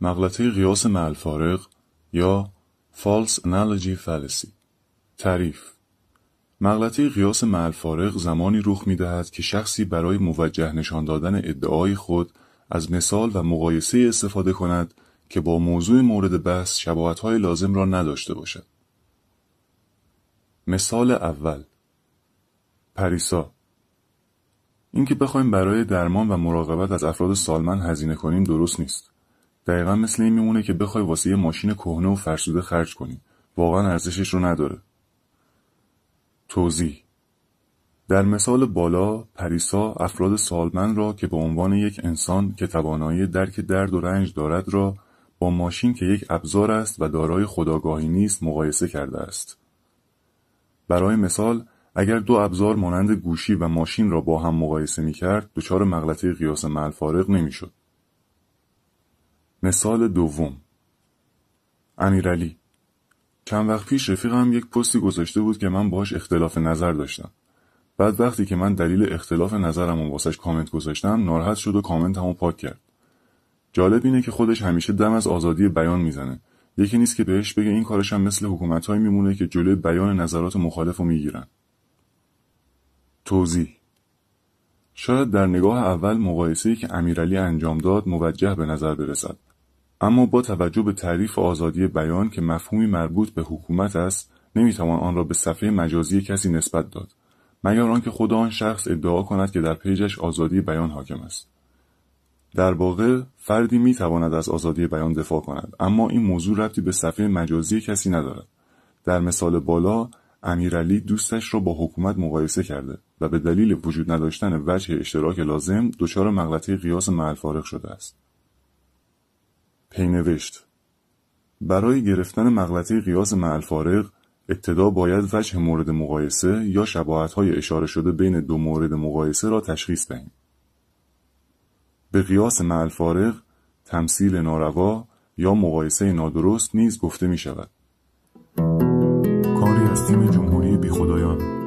مغلطه قیاس فارغ یا False Analogy Fallacy تعریف مغلطه قیاس فارغ زمانی رخ می دهد که شخصی برای موجه نشان دادن ادعای خود از مثال و مقایسه استفاده کند که با موضوع مورد بحث شباعت های لازم را نداشته باشد. مثال اول پریسا اینکه بخوایم برای درمان و مراقبت از افراد سالمن هزینه کنیم درست نیست. دقیقا مثل این میمونه که بخوای واسه یه ماشین کهنه و فرسوده خرج کنی واقعا ارزشش رو نداره توضیح در مثال بالا پریسا افراد سالمن را که به عنوان یک انسان که توانایی درک درد و رنج دارد را با ماشین که یک ابزار است و دارای خداگاهی نیست مقایسه کرده است برای مثال اگر دو ابزار مانند گوشی و ماشین را با هم مقایسه می کرد دچار مغلطه قیاس ملفارق نمی شد. مثال دوم امیرعلی چند وقت پیش رفیقم یک پستی گذاشته بود که من باش اختلاف نظر داشتم بعد وقتی که من دلیل اختلاف نظرم و واسش کامنت گذاشتم ناراحت شد و کامنت همو پاک کرد جالب اینه که خودش همیشه دم از آزادی بیان میزنه یکی نیست که بهش بگه این کارش هم مثل حکومتهایی میمونه که جلوی بیان نظرات مخالف رو میگیرن توضیح شاید در نگاه اول مقایسه‌ای که امیرعلی انجام داد موجه به نظر برسد اما با توجه به تعریف آزادی بیان که مفهومی مربوط به حکومت است نمیتوان آن را به صفحه مجازی کسی نسبت داد مگر آنکه خود آن شخص ادعا کند که در پیجش آزادی بیان حاکم است در واقع فردی میتواند از آزادی بیان دفاع کند اما این موضوع ربطی به صفحه مجازی کسی ندارد در مثال بالا امیرعلی دوستش را با حکومت مقایسه کرده و به دلیل وجود نداشتن وجه اشتراک لازم دچار مغلطه قیاس معلفارق شده است نوشت برای گرفتن مغلطه قیاس معالفارغ ابتدا باید وجه مورد مقایسه یا های اشاره شده بین دو مورد مقایسه را تشخیص دهیم. به قیاس معالفارغ تمثیل ناروا یا مقایسه نادرست نیز گفته می شود. کاری از تیم جمهوری خدایان